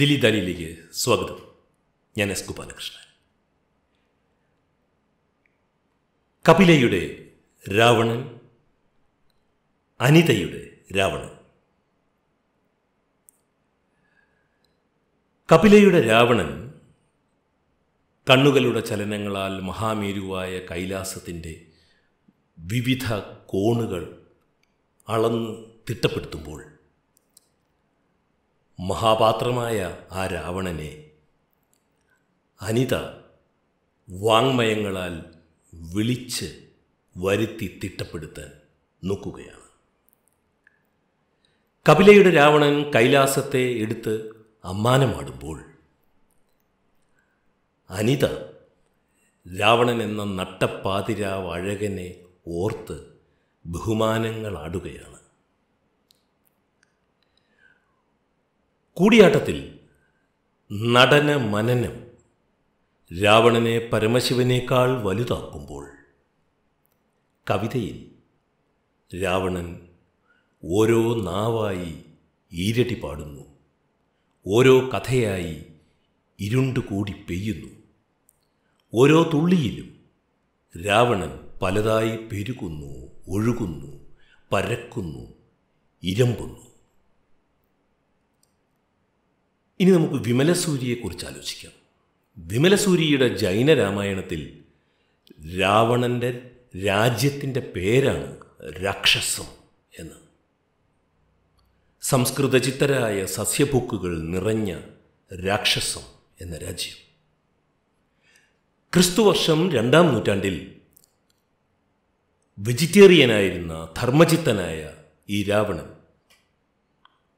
ദില്ലി ദാലിയിലേക്ക് സ്വാഗതം ഞാൻ എസ് ഗോപാലകൃഷ്ണൻ കപിലയുടെ രാവണൻ അനിതയുടെ രാവണൻ കപിലയുടെ രാവണൻ കണ്ണുകളുടെ ചലനങ്ങളാൽ മഹാമേരുവായ കൈലാസത്തിൻ്റെ വിവിധ കോണുകൾ അളന്ന് തിട്ടപ്പെടുത്തുമ്പോൾ മഹാപാത്രമായ ആ രാവണനെ അനിത വാങ്മയങ്ങളാൽ വിളിച്ച് വരുത്തി തിട്ടപ്പെടുത്താൻ നോക്കുകയാണ് കപിലയുടെ രാവണൻ കൈലാസത്തെ എടുത്ത് അമ്മാനമാടുമ്പോൾ അനിത രാവണൻ എന്ന നട്ടപ്പാതിരാവഴകനെ ഓർത്ത് ബഹുമാനങ്ങളാടുകയാണ് കൂടിയാട്ടത്തിൽ നടന മനനം രാവണനെ പരമശിവനേക്കാൾ വലുതാക്കുമ്പോൾ കവിതയിൽ രാവണൻ ഓരോ നാവായി ഈരടി പാടുന്നു ഓരോ കഥയായി ഇരുണ്ടുകൂടി പെയ്യുന്നു ഓരോ തുള്ളിയിലും രാവണൻ പലതായി പെരുകുന്നു ഒഴുകുന്നു പരക്കുന്നു ഇരമ്പുന്നു ഇനി നമുക്ക് വിമലസൂരിയെക്കുറിച്ച് ആലോചിക്കാം വിമലസൂരിയുടെ ജൈന രാമായണത്തിൽ രാവണൻ്റെ രാജ്യത്തിൻ്റെ പേരാണ് രാക്ഷസം എന്ന് സംസ്കൃതചിത്തരായ സസ്യഭൂക്കുകൾ നിറഞ്ഞ രാക്ഷസം എന്ന രാജ്യം ക്രിസ്തുവർഷം രണ്ടാം നൂറ്റാണ്ടിൽ വെജിറ്റേറിയനായിരുന്ന ധർമ്മചിത്തനായ ഈ രാവണൻ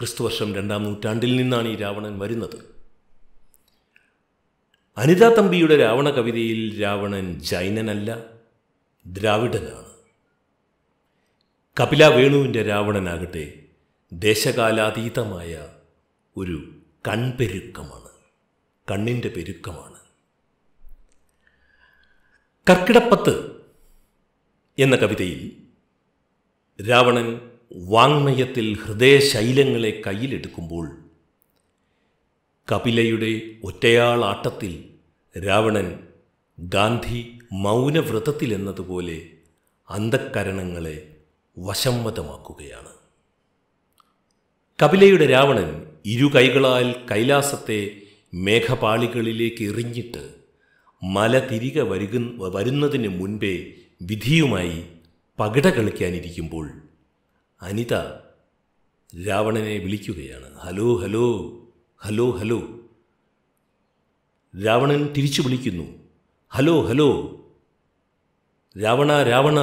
ക്രിസ്തുവർഷം രണ്ടാം നൂറ്റാണ്ടിൽ നിന്നാണ് ഈ രാവണൻ വരുന്നത് അനിതാ തമ്പിയുടെ രാവണ കവിതയിൽ രാവണൻ ജൈനനല്ല ദ്രാവിഡനാണ് കപില വേണുവിൻ്റെ രാവണനാകട്ടെ ദേശകാലാതീതമായ ഒരു കൺപെരുക്കമാണ് കണ്ണിൻ്റെ പെരുക്കമാണ് കർക്കിടപ്പത്ത് എന്ന കവിതയിൽ രാവണൻ വാങ്മയത്തിൽ ഹൃദയശൈലങ്ങളെ കയ്യിലെടുക്കുമ്പോൾ കപിലയുടെ ഒറ്റയാളാട്ടത്തിൽ രാവണൻ ഗാന്ധി മൗനവ്രതത്തിലെന്നതുപോലെ അന്ധക്കരണങ്ങളെ വശംവതമാക്കുകയാണ് കപിലയുടെ രാവണൻ ഇരുകൈകളാൽ കൈലാസത്തെ മേഘപാളികളിലേക്ക് എറിഞ്ഞിട്ട് മല തിരികെ വരുക വരുന്നതിന് മുൻപേ വിധിയുമായി പകിട കളിക്കാനിരിക്കുമ്പോൾ അനിത രാവണനെ വിളിക്കുകയാണ് hello hello hello hello Ravanan തിരിച്ചു വിളിക്കുന്നു ഹലോ ഹലോ രാവണ രാവണ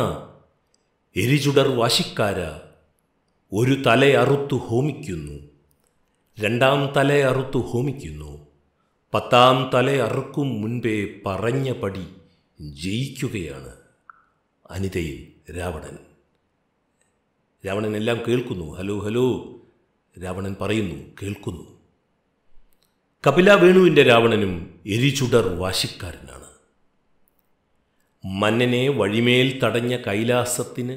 എരിചുടർ വാശിക്കാര ഒരു തല അറുത്തു ഹോമിക്കുന്നു രണ്ടാം തല അറുത്തു ഹോമിക്കുന്നു പത്താം തല അറുക്കും മുൻപേ പറഞ്ഞ പടി ജയിക്കുകയാണ് അനിതയിൽ രാവണൻ രാവണൻ എല്ലാം കേൾക്കുന്നു ഹലോ ഹലോ രാവണൻ പറയുന്നു കേൾക്കുന്നു കപില വേണുവിൻ്റെ രാവണനും എരിചുടർ വാശിക്കാരനാണ് മന്നനെ വഴിമേൽ തടഞ്ഞ കൈലാസത്തിന്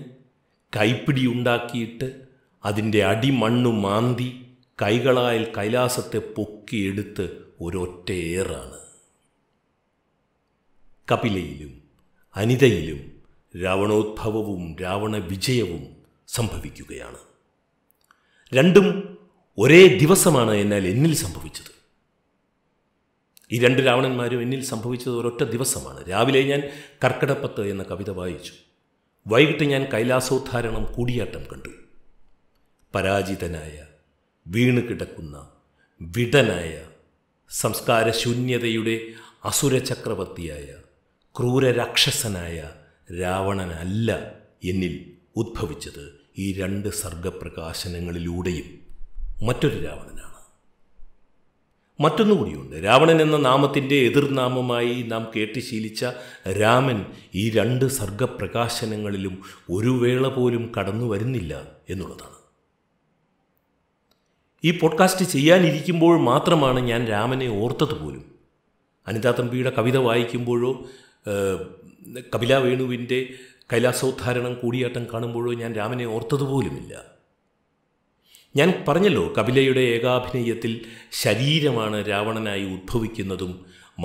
കൈപ്പിടിയുണ്ടാക്കിയിട്ട് അതിൻ്റെ അടിമണ്ണു മാന്തി കൈകളാൽ കൈലാസത്തെ പൊക്കിയെടുത്ത് ഒരൊറ്റയേറാണ് കപിലയിലും അനിതയിലും രാവണോദ്ഭവവും രാവണ വിജയവും സംഭവിക്കുകയാണ് രണ്ടും ഒരേ ദിവസമാണ് എന്നാൽ എന്നിൽ സംഭവിച്ചത് ഈ രണ്ട് രാവണന്മാരും എന്നിൽ സംഭവിച്ചത് ഒരൊറ്റ ദിവസമാണ് രാവിലെ ഞാൻ കർക്കിടപ്പത്ത് എന്ന കവിത വായിച്ചു വൈകിട്ട് ഞാൻ കൈലാസോദ്ധാരണം കൂടിയാട്ടം കണ്ടു പരാജിതനായ വീണ് കിടക്കുന്ന വിടനായ സംസ്കാരശൂന്യതയുടെ ചക്രവർത്തിയായ ക്രൂരരാക്ഷസനായ രാവണനല്ല എന്നിൽ ഉദ്ഭവിച്ചത് ഈ രണ്ട് സർഗപ്രകാശനങ്ങളിലൂടെയും മറ്റൊരു രാവണനാണ് മറ്റൊന്നുകൂടിയുണ്ട് രാവണൻ എന്ന നാമത്തിൻ്റെ എതിർനാമമായി നാം കേട്ട് ശീലിച്ച രാമൻ ഈ രണ്ട് സർഗപ്രകാശനങ്ങളിലും ഒരു വേള പോലും കടന്നു വരുന്നില്ല എന്നുള്ളതാണ് ഈ പോഡ്കാസ്റ്റ് ചെയ്യാനിരിക്കുമ്പോൾ മാത്രമാണ് ഞാൻ രാമനെ ഓർത്തത് പോലും അനിതാ തമ്പിയുടെ കവിത വായിക്കുമ്പോഴോ കപില വേണുവിൻ്റെ കൈലാസോദ്ധാരണം കൂടിയാട്ടം കാണുമ്പോഴോ ഞാൻ രാമനെ ഓർത്തതുപോലുമില്ല ഞാൻ പറഞ്ഞല്ലോ കപിലയുടെ ഏകാഭിനയത്തിൽ ശരീരമാണ് രാവണനായി ഉദ്ഭവിക്കുന്നതും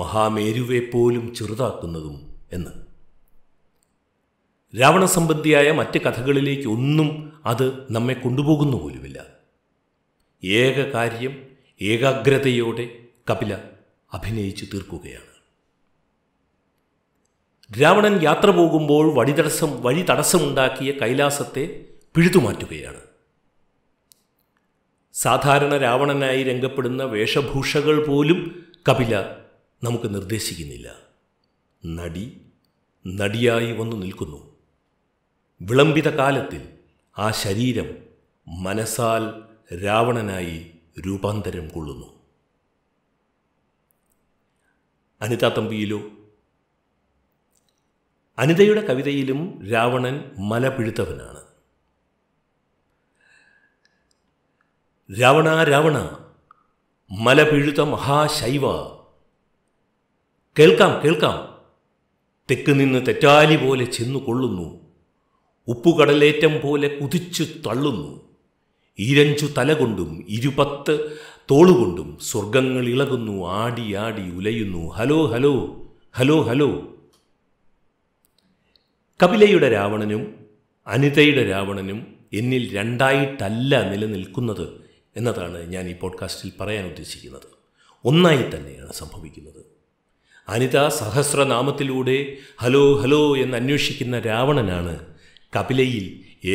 മഹാമേരുവെ പോലും ചെറുതാക്കുന്നതും എന്ന് രാവണ സംബന്ധിയായ മറ്റ് കഥകളിലേക്ക് ഒന്നും അത് നമ്മെ കൊണ്ടുപോകുന്നു പോലുമില്ല ഏക കാര്യം ഏകാഗ്രതയോടെ കപില അഭിനയിച്ചു തീർക്കുകയാണ് രാവണൻ യാത്ര പോകുമ്പോൾ വഴിതടസ്സം വഴി തടസ്സമുണ്ടാക്കിയ കൈലാസത്തെ പിഴുതുമാറ്റുകയാണ് സാധാരണ രാവണനായി രംഗപ്പെടുന്ന വേഷഭൂഷകൾ പോലും കപില നമുക്ക് നിർദ്ദേശിക്കുന്നില്ല നടി നടിയായി വന്നു നിൽക്കുന്നു വിളംബിത കാലത്തിൽ ആ ശരീരം മനസ്സാൽ രാവണനായി രൂപാന്തരം കൊള്ളുന്നു അനിതാ തമ്പിയിലോ അനിതയുടെ കവിതയിലും രാവണൻ മലപിഴുത്തവനാണ് രാവണ രാവണ മലപിഴുത്ത മഹാശൈവ കേൾക്കാം കേൾക്കാം തെക്ക് നിന്ന് തെറ്റാലി പോലെ ചെന്നു കൊള്ളുന്നു ഉപ്പുകടലേറ്റം പോലെ കുതിച്ചു തള്ളുന്നു ഇരഞ്ചു തലകൊണ്ടും ഇരുപത്ത് തോളുകൊണ്ടും സ്വർഗങ്ങൾ ഇളകുന്നു ആടി ആടി ഉലയുന്നു ഹലോ ഹലോ ഹലോ ഹലോ കപിലയുടെ രാവണനും അനിതയുടെ രാവണനും എന്നിൽ രണ്ടായിട്ടല്ല നിലനിൽക്കുന്നത് എന്നതാണ് ഞാൻ ഈ പോഡ്കാസ്റ്റിൽ പറയാൻ ഉദ്ദേശിക്കുന്നത് ഒന്നായി തന്നെയാണ് സംഭവിക്കുന്നത് അനിത സഹസ്രനാമത്തിലൂടെ ഹലോ ഹലോ എന്ന് അന്വേഷിക്കുന്ന രാവണനാണ് കപിലയിൽ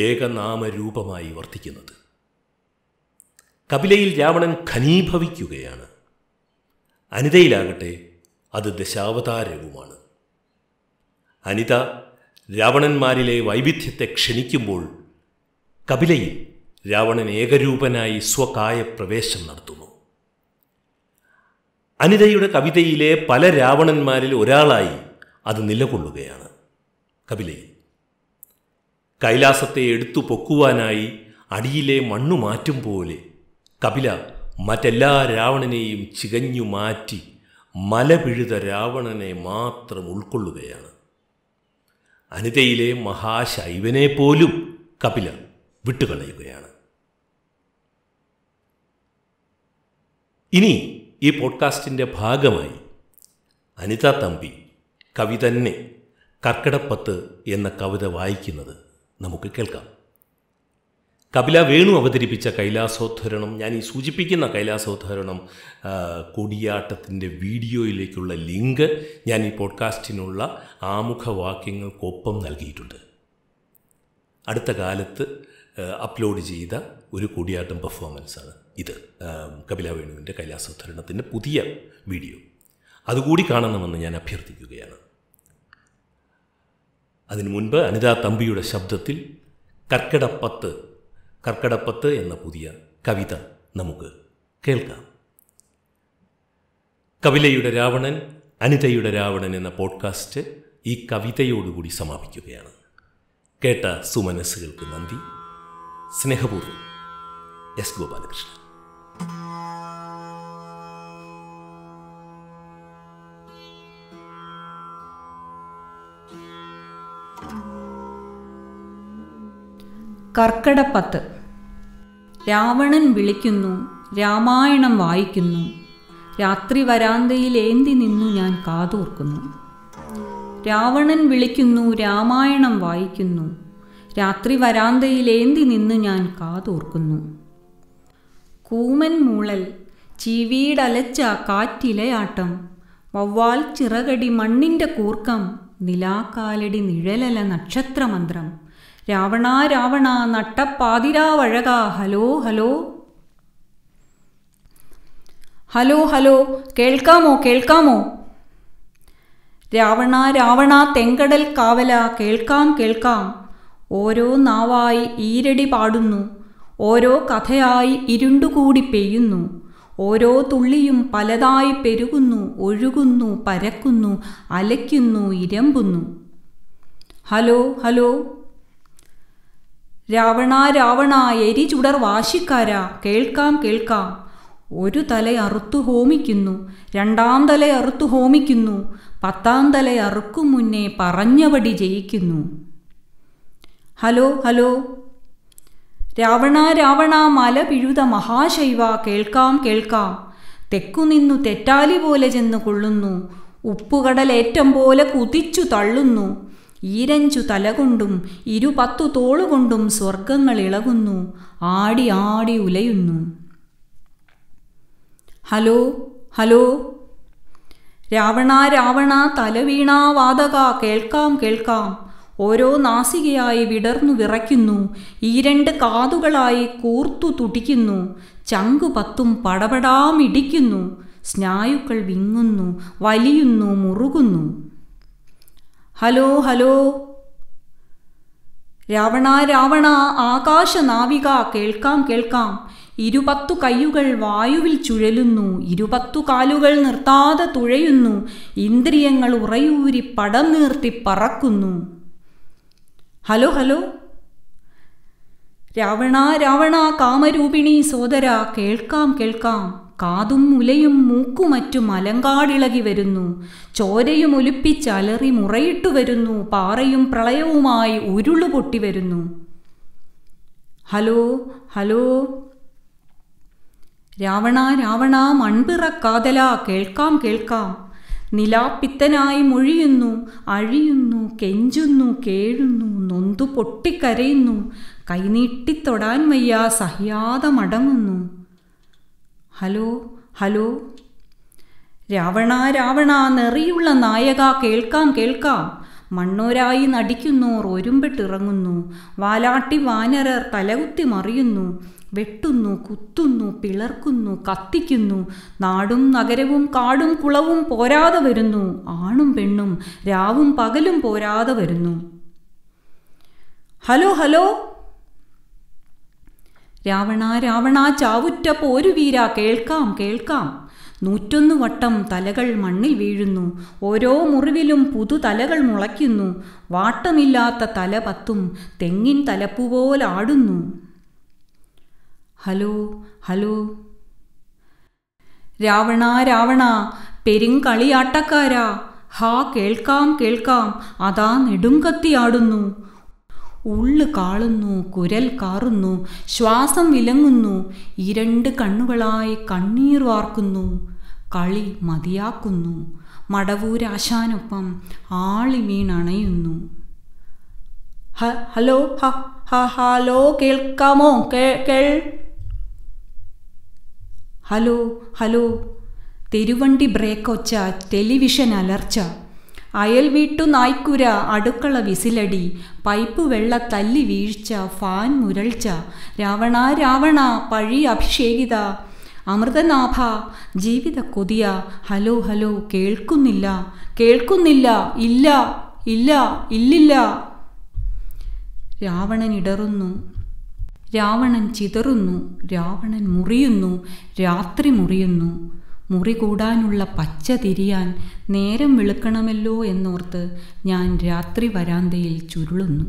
ഏകനാമരൂപമായി വർത്തിക്കുന്നത് കപിലയിൽ രാവണൻ ഖനീഭവിക്കുകയാണ് അനിതയിലാകട്ടെ അത് ദശാവതാരവുമാണ് അനിത രാവണന്മാരിലെ വൈവിധ്യത്തെ ക്ഷണിക്കുമ്പോൾ കപിലയിൽ രാവണൻ ഏകരൂപനായി സ്വകായ പ്രവേശം നടത്തുന്നു അനിതയുടെ കവിതയിലെ പല രാവണന്മാരിൽ ഒരാളായി അത് നിലകൊള്ളുകയാണ് കപിലയിൽ കൈലാസത്തെ എടുത്തു പൊക്കുവാനായി അടിയിലെ മണ്ണു മാറ്റും പോലെ കപില മറ്റെല്ലാ രാവണനെയും ചികഞ്ഞു മാറ്റി മലപിഴുത രാവണനെ മാത്രം ഉൾക്കൊള്ളുകയാണ് അനിതയിലെ മഹാശൈവനെ പോലും കപില വിട്ടുകളയുകയാണ് ഇനി ഈ പോഡ്കാസ്റ്റിൻ്റെ ഭാഗമായി അനിത തമ്പി കവി തന്നെ കർക്കിടപ്പത്ത് എന്ന കവിത വായിക്കുന്നത് നമുക്ക് കേൾക്കാം കപില വേണു അവതരിപ്പിച്ച കൈലാസോദ്ധരണം ഞാൻ ഈ സൂചിപ്പിക്കുന്ന കൈലാസോദ്ധരണം കൊടിയാട്ടത്തിൻ്റെ വീഡിയോയിലേക്കുള്ള ലിങ്ക് ഞാൻ ഈ പോഡ്കാസ്റ്റിനുള്ള ആമുഖ നൽകിയിട്ടുണ്ട് അടുത്ത കാലത്ത് അപ്ലോഡ് ചെയ്ത ഒരു കൂടിയാട്ടം പെർഫോമൻസാണ് ഇത് കപില വേണുവിൻ്റെ കൈലാസോദ്ധരണത്തിൻ്റെ പുതിയ വീഡിയോ അതുകൂടി കാണണമെന്ന് ഞാൻ അഭ്യർത്ഥിക്കുകയാണ് അതിനു മുൻപ് അനിതാ തമ്പിയുടെ ശബ്ദത്തിൽ കർക്കിടപ്പത്ത് കർക്കടപ്പത്ത് എന്ന പുതിയ കവിത നമുക്ക് കേൾക്കാം കവിലയുടെ രാവണൻ അനിതയുടെ രാവണൻ എന്ന പോഡ്കാസ്റ്റ് ഈ കവിതയോടുകൂടി സമാപിക്കുകയാണ് കേട്ട സുമനസ്സുകൾക്ക് നന്ദി സ്നേഹപൂർവ്വം എസ് ഗോപാലകൃഷ്ണൻ കർക്കടപ്പത്ത് രാവണൻ വിളിക്കുന്നു രാമായണം വായിക്കുന്നു രാത്രി വരാന്തയിൽ ഏന്തി നിന്നു ഞാൻ കാതോർക്കുന്നു രാവണൻ വിളിക്കുന്നു രാമായണം വായിക്കുന്നു രാത്രി വരാന്തയിൽ ഏന്തി ഞാൻ കാതോർക്കുന്നു കൂമൻ മൂളൽ ചീവീടലച്ച കാറ്റിലയാട്ടം വവ്വാൽ ചിറകടി മണ്ണിൻ്റെ കൂർക്കം നിലാക്കാലടി നിഴലല നക്ഷത്രമന്ത്രം രാവണ രാവണ നട്ടപ്പാതിരാവഴക ഹലോ ഹലോ ഹലോ ഹലോ കേൾക്കാമോ കേൾക്കാമോ രാവണ രാവണ തെങ്കടൽ കാവല കേൾക്കാം കേൾക്കാം ഓരോ നാവായി ഈരടി പാടുന്നു ഓരോ കഥയായി ഇരുണ്ടുകൂടി പെയ്യുന്നു ഓരോ തുള്ളിയും പലതായി പെരുകുന്നു ഒഴുകുന്നു പരക്കുന്നു അലയ്ക്കുന്നു ഇരമ്പുന്നു ഹലോ ഹലോ രാവണ രാവണ എരി ചുടർ വാശിക്കാരാ കേൾക്കാം കേൾക്കാം ഒരു തല അറുത്തു ഹോമിക്കുന്നു രണ്ടാം തല അറുത്തു ഹോമിക്കുന്നു പത്താം തല അറുക്കും മുന്നേ പറഞ്ഞപടി ജയിക്കുന്നു ഹലോ ഹലോ രാവണ രാവണ മല പിഴുത മഹാശൈവ കേൾക്കാം കേൾക്കാം തെക്കുനിന്നു തെറ്റാലി പോലെ ചെന്ന് കൊള്ളുന്നു ഉപ്പുകടലേറ്റം പോലെ കുതിച്ചു തള്ളുന്നു ഈരഞ്ചു തലകൊണ്ടും ഇരുപത്തു തോളുകൊണ്ടും സ്വർഗങ്ങൾ ഇളകുന്നു ആടി ആടി ഉലയുന്നു ഹലോ ഹലോ രാവണ രാവണ തലവീണാവാതക കേൾക്കാം കേൾക്കാം ഓരോ നാസികയായി വിടർന്നു വിറയ്ക്കുന്നു ഈ രണ്ട് കാതുകളായി കൂർത്തു തുടിക്കുന്നു ചങ്കു പത്തും പടപടാമിടിക്കുന്നു സ്നായുക്കൾ വിങ്ങുന്നു വലിയുന്നു മുറുകുന്നു ഹലോ ഹലോ രാവണ രാവണ ആകാശനാവിക കേൾക്കാം കേൾക്കാം ഇരുപത്തു കയ്യുകൾ വായുവിൽ ചുഴലുന്നു ഇരുപത്തു കാലുകൾ നിർത്താതെ തുഴയുന്നു ഇന്ദ്രിയങ്ങൾ ഉറയൂരി പടം നീർത്തി പറക്കുന്നു ഹലോ ഹലോ രാവണ രാവണ കാമരൂപിണി സോദര കേൾക്കാം കേൾക്കാം കാതും മുലയും മൂക്കുമറ്റും അലങ്കാടിളകി വരുന്നു ചോരയും ഒലിപ്പിച്ച് അലറി മുറയിട്ടു വരുന്നു പാറയും പ്രളയവുമായി ഉരുളു പൊട്ടി വരുന്നു ഹലോ ഹലോ രാവണ രാവണ മൺപിറ കാതല കേൾക്കാം കേൾക്കാം നിലാപ്പിത്തനായി മൊഴിയുന്നു അഴിയുന്നു കെഞ്ചുന്നു കേഴുന്നു നൊന്തു പൊട്ടിക്കരയുന്നു കൈനീട്ടിത്തൊടാൻ വയ്യ സഹ്യാതമടങ്ങുന്നു ഹലോ ഹലോ രാവണ രാവണ നെറിയുള്ള നായക കേൾക്കാം കേൾക്കാം മണ്ണോരായി നടിക്കുന്നു ഒരുമ്പിട്ടിറങ്ങുന്നു വാലാട്ടി വാനരർ തലകുത്തി മറിയുന്നു വെട്ടുന്നു കുത്തുന്നു പിളർക്കുന്നു കത്തിക്കുന്നു നാടും നഗരവും കാടും കുളവും പോരാതെ വരുന്നു ആണും പെണ്ണും രാവും പകലും പോരാതെ വരുന്നു ഹലോ ഹലോ രാവണ രാവണ ചാവുറ്റ പോരുവീര കേൾക്കാം കേൾക്കാം നൂറ്റൊന്ന് വട്ടം തലകൾ മണ്ണിൽ വീഴുന്നു ഓരോ മുറിവിലും പുതുതലകൾ മുളയ്ക്കുന്നു വാട്ടമില്ലാത്ത തല പത്തും തെങ്ങിൻ തലപ്പുപോലാടുന്നു ഹലോ ഹലോ രാവണ രാവണ പെരുങ്കളിയാട്ടക്കാരാ ഹാ കേൾക്കാം കേൾക്കാം അതാ നെടുങ്കത്തിയാടുന്നു ഉള്ളു കാളുന്നു കുരൽ കാറുന്നു ശ്വാസം വിലങ്ങുന്നു രണ്ട് കണ്ണുകളായി കണ്ണീർ വാർക്കുന്നു കളി മതിയാക്കുന്നു മടവൂരാശാനൊപ്പം ആളി വീണണയുന്നു ഹലോ ഹ ഹലോ കേൾക്കാമോ കേൾ ഹലോ ഹലോ തെരുവണ്ടി ബ്രേക്കൊച്ച ടെലിവിഷൻ അലർച്ച അയൽവീട്ടു നായ്ക്കുര അടുക്കള വിസിലടി പൈപ്പ് വെള്ള തല്ലി വീഴ്ച ഫാൻ മുരൾച്ച രാവണ രാവണ പഴി അഭിഷേകിത അമൃതനാഭ ജീവിത കൊതിയ ഹലോ ഹലോ കേൾക്കുന്നില്ല കേൾക്കുന്നില്ല ഇല്ല ഇല്ല ഇല്ലില്ല രാവണൻ ഇടറുന്നു രാവണൻ ചിതറുന്നു രാവണൻ മുറിയുന്നു രാത്രി മുറിയുന്നു മുറി കൂടാനുള്ള പച്ച തിരിയാൻ നേരം വെളുക്കണമല്ലോ എന്നോർത്ത് ഞാൻ രാത്രി വരാന്തയിൽ ചുരുളുന്നു